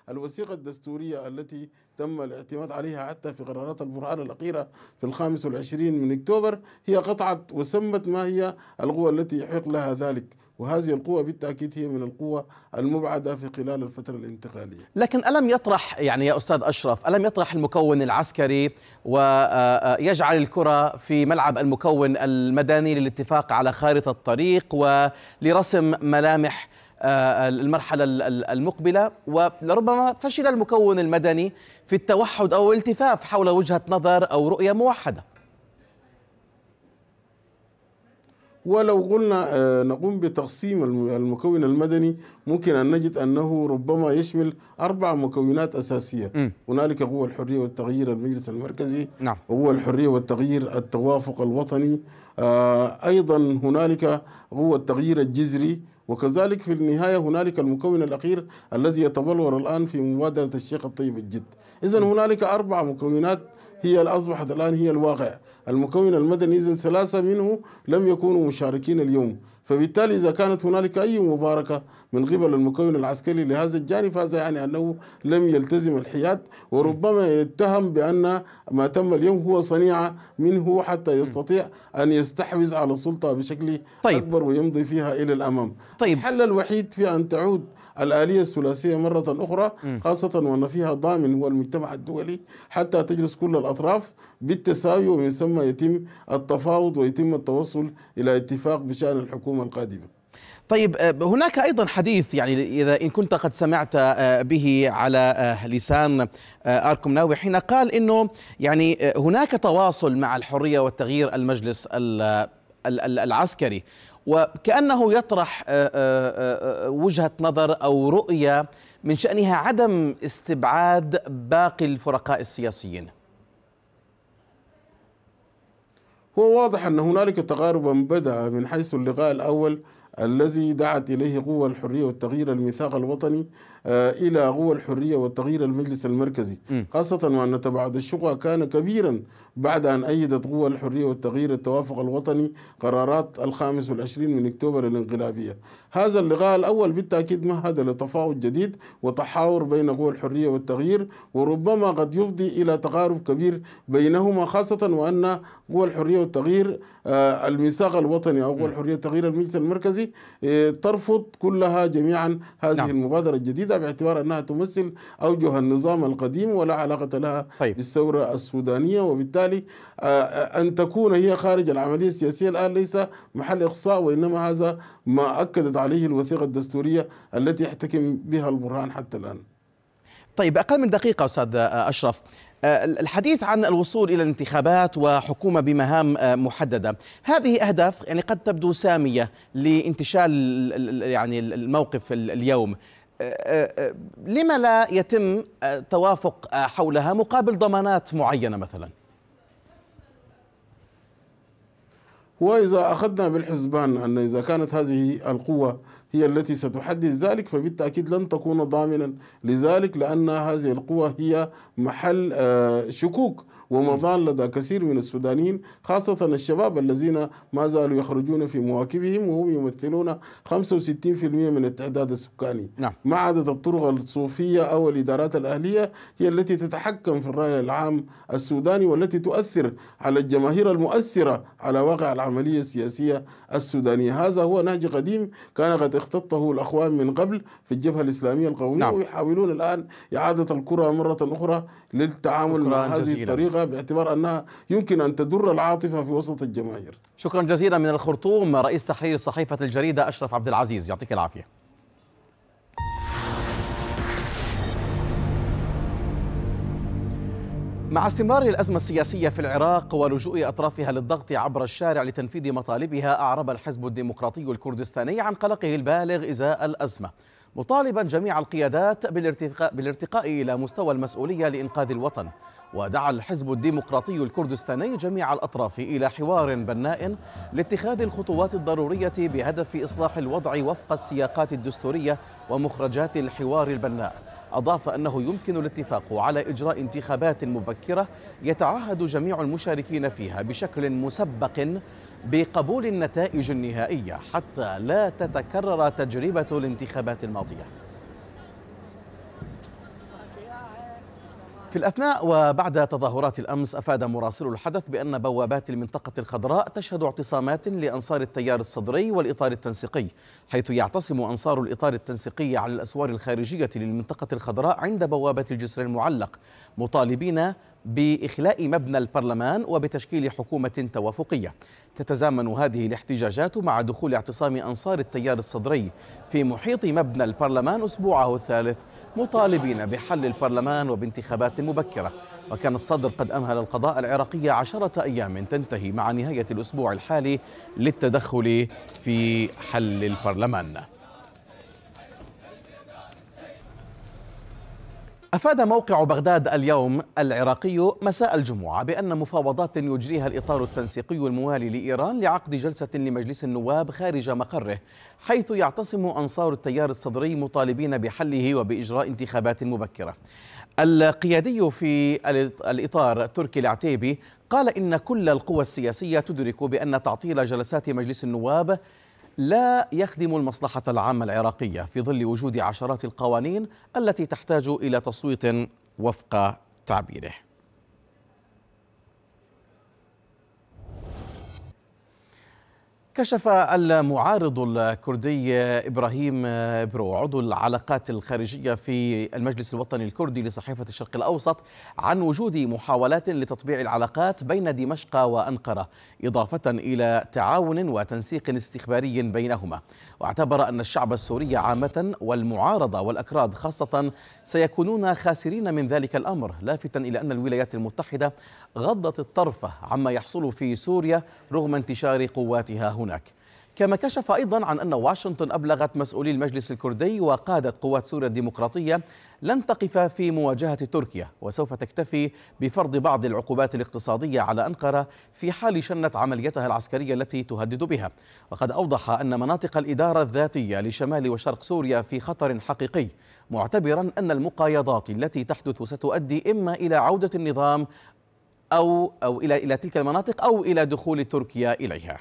الوثيقه الدستوريه التي تم الاعتماد عليها حتى في قرارات البرهان الأخيرة في الخامس والعشرين من أكتوبر هي قطعت وسمت ما هي القوى التي يحق لها ذلك وهذه القوة بالتأكيد هي من القوة المبعدة في خلال الفترة الانتقالية لكن ألم يطرح يعني يا أستاذ أشرف ألم يطرح المكون العسكري ويجعل آه، آه، الكرة في ملعب المكون المدني للاتفاق على خارطة الطريق و لرسم ملامح آه، المرحلة المقبلة ولربما فشل المكون المدني في التوحد أو الالتفاف حول وجهة نظر أو رؤية موحدة ولو قلنا آه، نقوم بتقسيم المكون المدني ممكن أن نجد أنه ربما يشمل أربع مكونات أساسية هنالك قوة الحرية والتغيير المجلس المركزي نعم. قوى الحرية والتغيير التوافق الوطني آه، أيضا هنالك هو التغيير الجذري وكذلك في النهاية هنالك المكون الأخير الذي يتبلور الآن في مبادرة الشيخ الطيب الجد إذا هنالك أربع مكونات هي أصبحت الآن هي الواقع المكون المدني اذا ثلاثة منه لم يكونوا مشاركين اليوم فبالتالي إذا كانت هنالك أي مباركة من قبل المكون العسكري لهذا الجانب هذا يعني أنه لم يلتزم الحياد وربما يتهم بأن ما تم اليوم هو صنيعة منه حتى يستطيع أن يستحوذ على السلطة بشكل طيب. أكبر ويمضي فيها إلى الأمام طيب. الحل الوحيد في أن تعود الآلية الثلاثية مرة أخرى خاصة وأن فيها ضامن هو المجتمع الدولي حتى تجلس كل الأطراف بالتساوي ومن ثم يتم التفاوض ويتم التوصل إلى اتفاق بشأن الحكومة القادمة طيب آه، هناك ايضا حديث يعني اذا ان كنت قد سمعت آه، به على آه، لسان اركم ناوي حين قال انه يعني هناك تواصل مع الحريه والتغيير المجلس العسكري وكأنه يطرح آه، آه، آه، وجهة نظر أو رؤية من شأنها عدم استبعاد باقي الفرقاء السياسيين هو واضح أن هنالك تقاربا بدأ من حيث اللقاء الأول الذي دعت إليه قوى الحرية والتغيير الميثاق الوطني آه، إلى قوى الحرية وتغيير المجلس المركزي خاصة وأن تبعد الشقة كان كبيرا بعد أن أيدت قوى الحرية والتغيير التوافق الوطني قرارات الخامس والعشرين من أكتوبر الانقلابية هذا اللقاء الأول بالتأكيد مهد لتفاوض جديد وتحاور بين قوى الحرية والتغيير وربما قد يفضي إلى تقارب كبير بينهما خاصة وأن قوى الحرية والتغيير آه، الميثاق الوطني أو قوى الحرية والتغيير المجلس المركزي آه، ترفض كلها جميعا هذه نعم. المبادرة الجديدة جديدة باعتبار أنها تمثل أوجه النظام القديم ولا علاقة لها طيب. بالثورة السودانية وبالتالي آه، أن تكون هي خارج العملية السياسية الآن ليس محل إقصاء وإنما هذا ما أكدت عليه الوثيقة الدستورية التي يحتكم بها البرهان حتى الآن طيب أقل من دقيقة أستاذ آه، أشرف آه، الحديث عن الوصول الى الانتخابات وحكومه بمهام محدده، هذه اهداف يعني قد تبدو ساميه لانتشال يعني الموقف اليوم، أه، أه، أه، لما لا يتم توافق حولها مقابل ضمانات معينة مثلا وإذا أخذنا بالحسبان أن إذا كانت هذه القوة هي التي ستحدد ذلك فبالتأكيد لن تكون ضامنا لذلك لأن هذه القوة هي محل شكوك وما لدى كثير من السودانيين خاصة الشباب الذين ما زالوا يخرجون في مواكبهم وهم يمثلون 65% من التعداد السكاني نعم. ما عادت الطرق الصوفية أو الإدارات الأهلية هي التي تتحكم في الرأي العام السوداني والتي تؤثر على الجماهير المؤثرة على واقع العملية السياسية السودانية هذا هو نهج قديم كان قد اختطه الأخوان من قبل في الجبهة الإسلامية القومية نعم. ويحاولون الآن إعادة الكرة مرة أخرى للتعامل مع هذه الطريقة العاطفة باعتبار أنها يمكن أن تدر العاطفة في وسط الجماهير شكرا جزيلا من الخرطوم رئيس تحرير صحيفة الجريدة أشرف عبد العزيز يعطيك العافية مع استمرار الأزمة السياسية في العراق ولجوء أطرافها للضغط عبر الشارع لتنفيذ مطالبها أعرب الحزب الديمقراطي الكردستاني عن قلقه البالغ إزاء الأزمة مطالبا جميع القيادات بالارتقاء, بالارتقاء إلى مستوى المسؤولية لإنقاذ الوطن ودعا الحزب الديمقراطي الكردستاني جميع الأطراف إلى حوار بناء لاتخاذ الخطوات الضرورية بهدف إصلاح الوضع وفق السياقات الدستورية ومخرجات الحوار البناء أضاف أنه يمكن الاتفاق على إجراء انتخابات مبكرة يتعهد جميع المشاركين فيها بشكل مسبق بقبول النتائج النهائية حتى لا تتكرر تجربة الانتخابات الماضية في الأثناء وبعد تظاهرات الأمس أفاد مراسل الحدث بأن بوابات المنطقة الخضراء تشهد اعتصامات لأنصار التيار الصدري والإطار التنسيقي حيث يعتصم أنصار الإطار التنسيقي على الأسوار الخارجية للمنطقة الخضراء عند بوابة الجسر المعلق مطالبين باخلاء مبنى البرلمان وبتشكيل حكومه توافقيه تتزامن هذه الاحتجاجات مع دخول اعتصام انصار التيار الصدري في محيط مبنى البرلمان اسبوعه الثالث مطالبين بحل البرلمان وبانتخابات مبكره وكان الصدر قد امهل القضاء العراقي عشره ايام تنتهي مع نهايه الاسبوع الحالي للتدخل في حل البرلمان أفاد موقع بغداد اليوم العراقي مساء الجمعة بأن مفاوضات يجريها الإطار التنسيقي الموالي لإيران لعقد جلسة لمجلس النواب خارج مقره حيث يعتصم أنصار التيار الصدري مطالبين بحله وبإجراء انتخابات مبكرة القيادي في الإطار تركي العتيبي قال إن كل القوى السياسية تدرك بأن تعطيل جلسات مجلس النواب لا يخدم المصلحة العامة العراقية في ظل وجود عشرات القوانين التي تحتاج إلى تصويت وفق تعبيره كشف المعارض الكردي ابراهيم برو عضو العلاقات الخارجيه في المجلس الوطني الكردي لصحيفه الشرق الاوسط عن وجود محاولات لتطبيع العلاقات بين دمشق وانقره اضافه الى تعاون وتنسيق استخباري بينهما واعتبر ان الشعب السوري عامه والمعارضه والاكراد خاصه سيكونون خاسرين من ذلك الامر لافتا الى ان الولايات المتحده غضت الطرف عما يحصل في سوريا رغم انتشار قواتها هنا هناك كما كشف أيضا عن أن واشنطن أبلغت مسؤولي المجلس الكردي وقادة قوات سوريا الديمقراطية لن تقف في مواجهة تركيا وسوف تكتفي بفرض بعض العقوبات الاقتصادية على أنقرة في حال شنت عمليتها العسكرية التي تهدد بها وقد أوضح أن مناطق الإدارة الذاتية لشمال وشرق سوريا في خطر حقيقي معتبرا أن المقايضات التي تحدث ستؤدي إما إلى عودة النظام أو أو إلى إلى تلك المناطق أو إلى دخول تركيا إليها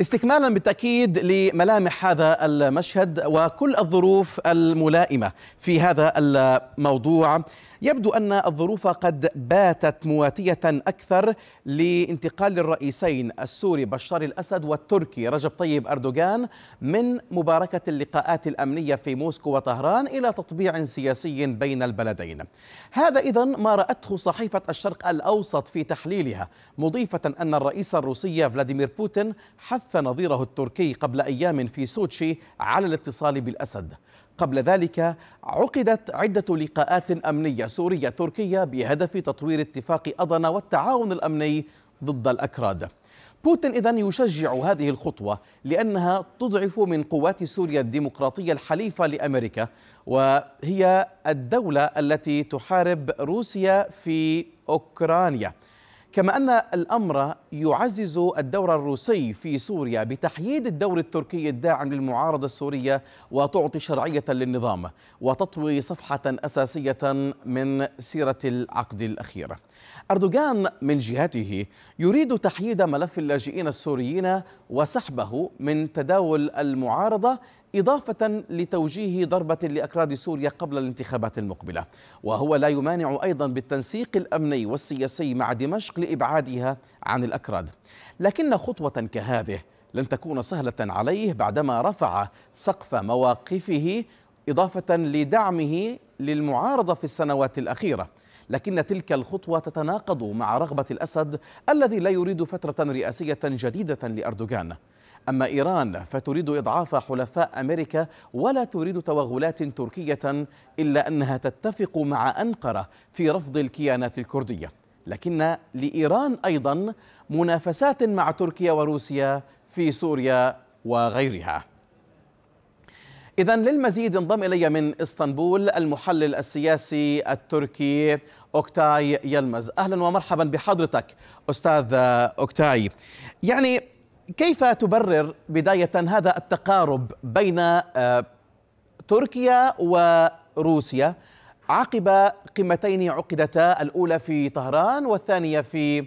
استكمالا بالتاكيد لملامح هذا المشهد وكل الظروف الملائمه في هذا الموضوع يبدو أن الظروف قد باتت مواتية أكثر لانتقال الرئيسين السوري بشار الأسد والتركي رجب طيب أردوغان من مباركة اللقاءات الأمنية في موسكو وطهران إلى تطبيع سياسي بين البلدين هذا إذا ما رأته صحيفة الشرق الأوسط في تحليلها مضيفة أن الرئيس الروسي فلاديمير بوتين حث نظيره التركي قبل أيام في سوتشي على الاتصال بالأسد قبل ذلك عقدت عدة لقاءات أمنية سورية تركية بهدف تطوير اتفاق اضنا والتعاون الأمني ضد الأكراد بوتين إذا يشجع هذه الخطوة لأنها تضعف من قوات سوريا الديمقراطية الحليفة لأمريكا وهي الدولة التي تحارب روسيا في أوكرانيا كما أن الأمر يعزز الدور الروسي في سوريا بتحييد الدور التركي الداعم للمعارضة السورية وتعطي شرعية للنظام وتطوي صفحة أساسية من سيرة العقد الأخير أردوغان من جهته يريد تحييد ملف اللاجئين السوريين وسحبه من تداول المعارضة إضافة لتوجيه ضربة لأكراد سوريا قبل الانتخابات المقبلة وهو لا يمانع أيضا بالتنسيق الأمني والسياسي مع دمشق لإبعادها عن الأكراد لكن خطوة كهذه لن تكون سهلة عليه بعدما رفع سقف مواقفه إضافة لدعمه للمعارضة في السنوات الأخيرة لكن تلك الخطوة تتناقض مع رغبة الأسد الذي لا يريد فترة رئاسية جديدة لأردوغان أما إيران فتريد إضعاف حلفاء أمريكا ولا تريد توغلات تركية إلا أنها تتفق مع أنقرة في رفض الكيانات الكردية لكن لإيران أيضا منافسات مع تركيا وروسيا في سوريا وغيرها إذا للمزيد انضم إلي من إسطنبول المحلل السياسي التركي أوكتاي يلمز أهلا ومرحبا بحضرتك أستاذ أوكتاي يعني كيف تبرر بداية هذا التقارب بين آه، تركيا وروسيا عقب قمتين عقدتا الأولى في طهران والثانية في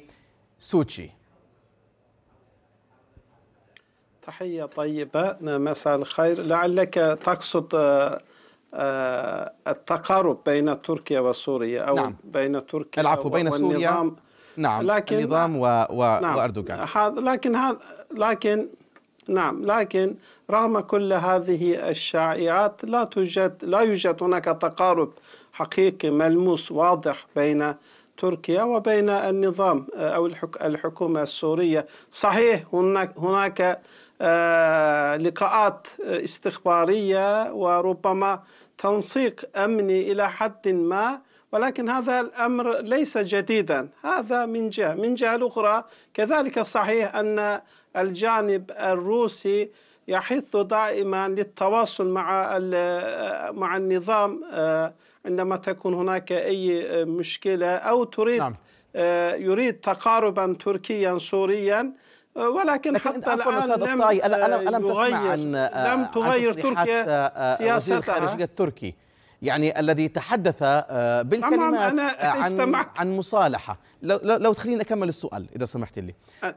سوتشي تحية طيبة مساء الخير لعلك تقصد آه، آه، التقارب بين تركيا وسوريا أو نعم. بين تركيا العفو بين سوريا نعم لكن النظام و... و... نعم واردوغان هذا لكن هذا لكن نعم لكن رغم كل هذه الشائعات لا توجد لا يوجد هناك تقارب حقيقي ملموس واضح بين تركيا وبين النظام آه، او الحكومه السوريه صحيح هناك هناك آه، لقاءات استخباريه وربما تنسيق امني الى حد ما ولكن هذا الأمر ليس جديدا هذا من جهة من جهة الأخرى كذلك صحيح أن الجانب الروسي يحث دائما للتواصل مع مع النظام آه، عندما تكون هناك أي مشكلة أو تريد نعم. آه، يريد تقاربا تركيا سوريا آه، ولكن لكن حتى الان استاذ لم, لم تغير تركيا سياستها الخارجيه التركي يعني الذي تحدث آه، بالكلمات آه، عن, عن مصالحة لو, لو تخليني أكمل السؤال إذا سمحت لي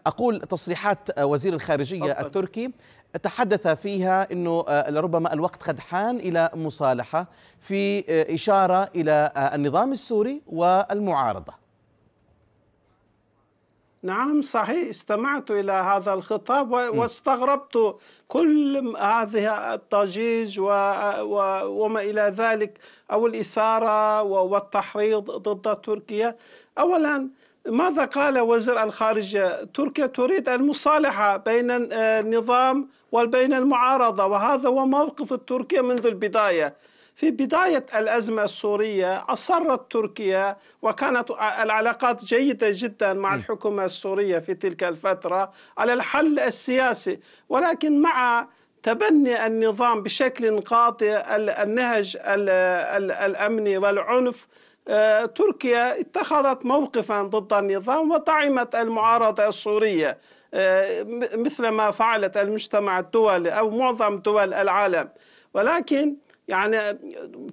أقول تصريحات آه، وزير الخارجية أطلع. التركي تحدث فيها انه لربما الوقت قد حان الى مصالحه في اشاره الى النظام السوري والمعارضه نعم صحيح استمعت إلى هذا الخطاب واستغربت كل هذه الضجيج وما إلى ذلك أو الإثارة والتحريض ضد تركيا أولا ماذا قال وزير الخارجية تركيا تريد المصالحة بين النظام وبين المعارضة وهذا هو موقف تركيا منذ البداية في بداية الأزمة السورية أصرت تركيا وكانت العلاقات جيدة جدا مع الحكومة السورية في تلك الفترة على الحل السياسي ولكن مع تبني النظام بشكل قاطع النهج الأمني والعنف آه، تركيا اتخذت موقفا ضد النظام وطعمت المعارضة السورية آه، مثل ما فعلت المجتمع الدولي أو معظم دول العالم ولكن يعني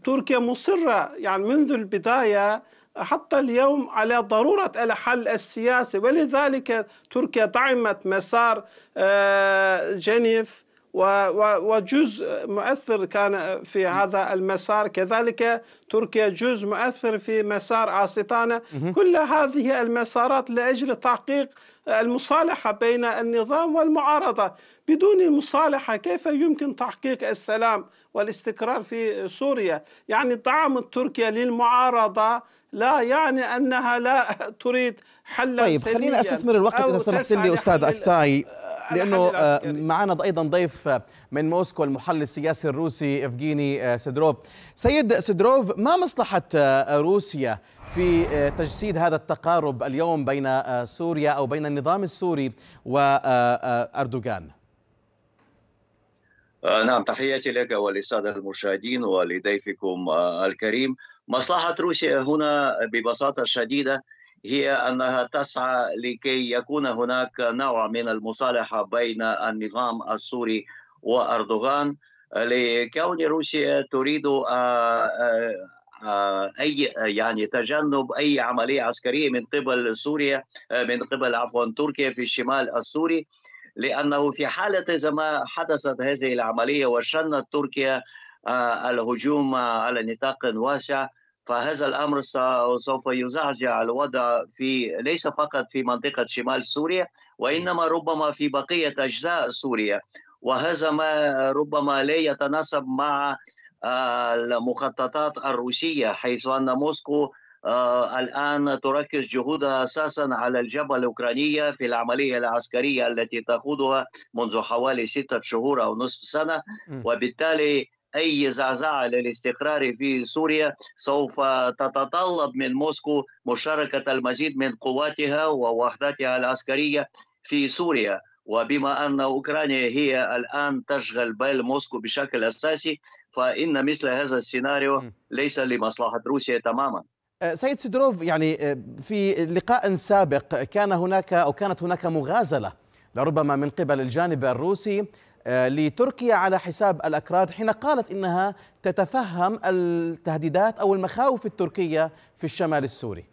تركيا مصرة يعني منذ البداية حتى اليوم على ضرورة الحل السياسي ولذلك تركيا دعمت مسار آه، جنيف وجزء مؤثر كان في هذا المسار كذلك تركيا جزء مؤثر في مسار آستانا كل هذه المسارات لأجل تحقيق المصالحة بين النظام والمعارضة بدون المصالحة كيف يمكن تحقيق السلام والاستقرار في سوريا يعني طعام تركيا للمعارضة لا يعني أنها لا (laughs) تريد حلا طيب خلينا أستثمر الوقت إذا سمحت لي أستاذ أكتاي لانه آه، معنا ايضا ضيف آه، من موسكو المحلل السياسي الروسي افجيني آه، سيدروف سيد سيدروف ما مصلحه روسيا في آه، تجسيد هذا التقارب اليوم بين آه، سوريا او بين النظام السوري واردوغان؟ آه، نعم تحياتي لك وللساده المشاهدين ولضيفكم الكريم. مصلحه روسيا هنا ببساطه شديده هي انها تسعى لكي يكون هناك نوع من المصالحه بين النظام السوري واردوغان لكون روسيا تريد آه، اي آه، يعني تجنب اي عمليه عسكريه من قبل سوريا آه، من قبل عفوا تركيا في الشمال السوري لانه في حاله اذا ما حدثت هذه العمليه وشنت تركيا الهجوم على نطاق واسع فهذا الامر سوف يزعزع الوضع في ليس فقط في منطقه شمال سوريا وانما ربما في بقيه اجزاء سوريا وهذا ما ربما لا يتناسب مع المخططات الروسية حيث أن موسكو آه، الآن تركز جهودها أساسا على الجبهة الأوكرانية في العملية العسكرية التي تخوضها منذ حوالي ستة شهور أو نصف سنة وبالتالي أي زعزعة للاستقرار في سوريا سوف تتطلب من موسكو مشاركة المزيد من قواتها ووحداتها العسكرية في سوريا وبما أن أوكرانيا هي الآن تشغل بال موسكو بشكل أساسي فإن مثل هذا السيناريو ليس لمصلحة روسيا تماما أه، سيد سيدروف يعني أه، في لقاء سابق كان هناك أو كانت هناك مغازلة لربما من قبل الجانب الروسي أه، لتركيا على حساب الأكراد حين قالت إنها تتفهم التهديدات أو المخاوف التركية في الشمال السوري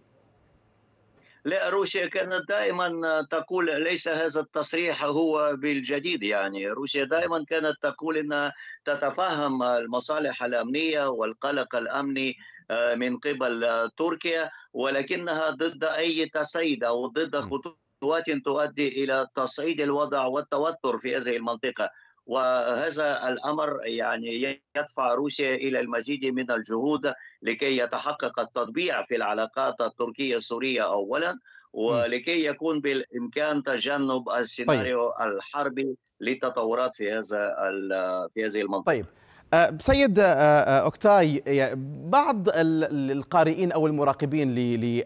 لا روسيا كانت دائما تقول ليس هذا التصريح هو بالجديد يعني روسيا دائما كانت تقول انها تتفهم المصالح الامنيه والقلق الامني آه، من قبل تركيا ولكنها ضد اي تصعيد او ضد خطوات تؤدي الى تصعيد الوضع والتوتر في هذه المنطقه وهذا الامر يعني يدفع روسيا الى المزيد من الجهود لكي يتحقق التطبيع في العلاقات التركيه السوريه اولا ولكي يكون بالامكان تجنب السيناريو طيب. الحربي للتطورات في هذا في هذه المنطقه. طيب آه، سيد آه، آه، اوكتاي بعض القارئين او المراقبين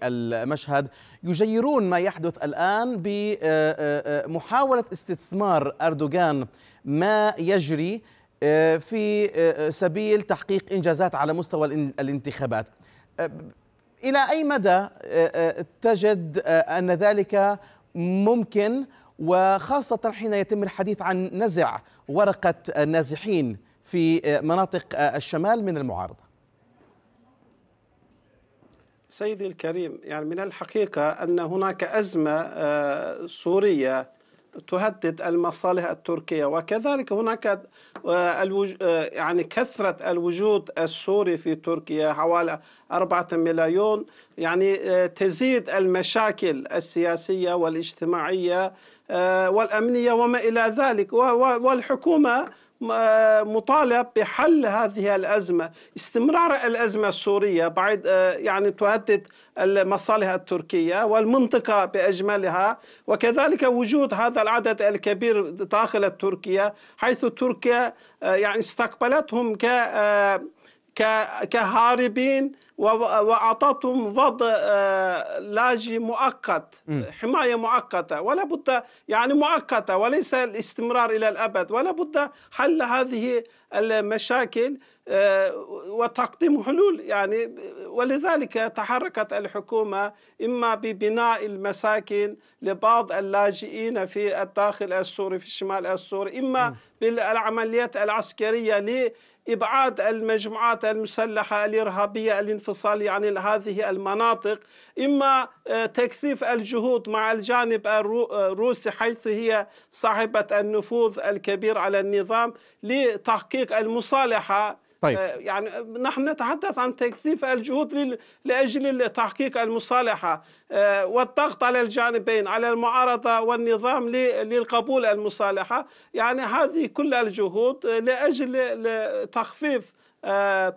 للمشهد يجيرون ما يحدث الان بمحاوله استثمار اردوغان ما يجري آه، في آه، سبيل تحقيق انجازات على مستوى الانتخابات آه، الى اي مدى تجد ان ذلك ممكن وخاصه حين يتم الحديث عن نزع ورقه النازحين في مناطق الشمال من المعارضه سيدي الكريم يعني من الحقيقه ان هناك ازمه سوريه تهدد المصالح التركية وكذلك هناك آه، آه، يعني كثرة الوجود السوري في تركيا حوالي أربعة مليون يعني آه، تزيد المشاكل السياسية والاجتماعية والأمنية وما إلى ذلك والحكومة مطالب بحل هذه الأزمة استمرار الأزمة السورية بعد آه، يعني تهدد المصالح التركية والمنطقة بأجملها وكذلك وجود هذا العدد الكبير داخل تركيا حيث تركيا آه، يعني استقبلتهم ك آه، كهاربين واعطتهم وضع آه، لاجئ مؤقت حمايه مؤقته ولا بد يعني مؤقته وليس الاستمرار الى الابد ولا بد حل هذه المشاكل آه، وتقديم حلول يعني ولذلك تحركت الحكومه اما ببناء المساكن لبعض اللاجئين في الداخل السوري في الشمال السوري اما بالعمليات العسكريه إبعاد المجموعات المسلحة الإرهابية الانفصالية عن هذه المناطق إما آه، تكثيف الجهود مع الجانب آه، الروسي حيث هي صاحبة النفوذ الكبير على النظام لتحقيق المصالحة طيب. آه، يعني نحن نتحدث عن تكثيف الجهود لأجل تحقيق المصالحة آه، والضغط على الجانبين على المعارضة والنظام للقبول المصالحة يعني هذه كل الجهود آه، لأجل تخفيف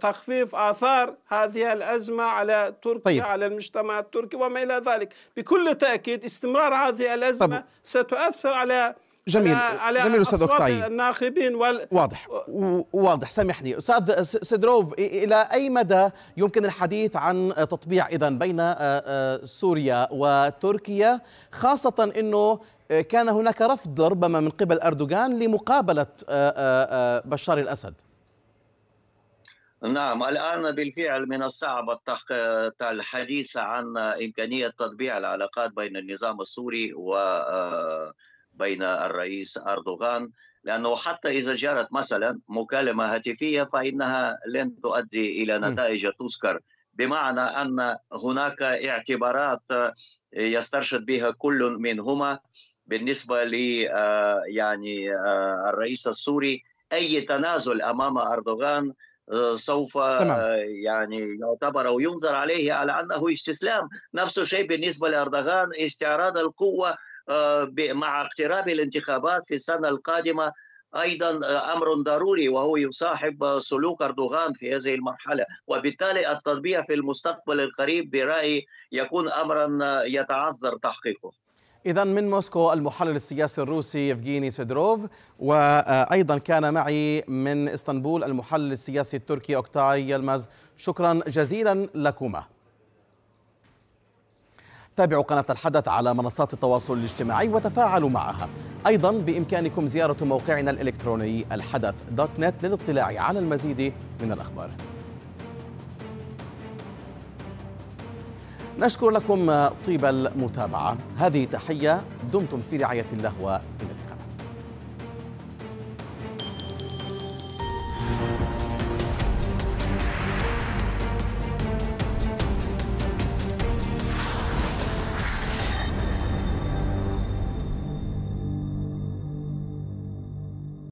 تخفيف آثار هذه الأزمة على تركيا طيب. على المجتمع التركي وما إلى ذلك بكل تأكيد استمرار هذه الأزمة طب. ستؤثر على جميل على جميل استاذ اوكتاي الناخبين وال... واضح واضح سامحني استاذ سيدروف الى اي مدى يمكن الحديث عن تطبيع اذا بين سوريا وتركيا خاصه انه كان هناك رفض ربما من قبل اردوغان لمقابله بشار الاسد نعم الآن بالفعل من الصعب الحديث عن إمكانية تطبيع العلاقات بين النظام السوري و بين الرئيس أردوغان لأنه حتى إذا جرت مثلا مكالمة هاتفية فإنها لن تؤدي إلى نتائج تذكر بمعنى أن هناك اعتبارات آه، يسترشد بها كل منهما بالنسبة ل آه، يعني آه، الرئيس السوري أي تنازل أمام أردوغان سوف تمام. يعني يعتبر او ينظر عليه على انه استسلام، نفس الشيء بالنسبه لاردوغان استعراض القوه آه، مع اقتراب الانتخابات في السنه القادمه ايضا آه، امر ضروري وهو يصاحب آه، سلوك اردوغان في هذه المرحله وبالتالي التطبيع في المستقبل القريب برايي يكون امرا يتعذر تحقيقه إذا من موسكو المحلل السياسي الروسي يفجيني سيدروف وأيضا كان معي من اسطنبول المحلل السياسي التركي أوكتاي يلمز شكرا جزيلا لكما تابعوا قناة الحدث على منصات التواصل الاجتماعي وتفاعلوا معها أيضا بإمكانكم زيارة موقعنا الإلكتروني الحدث دوت نت للاطلاع على المزيد من الأخبار نشكر لكم طيب المتابعة هذه تحية دمتم في رعاية الله وإلى اللقاء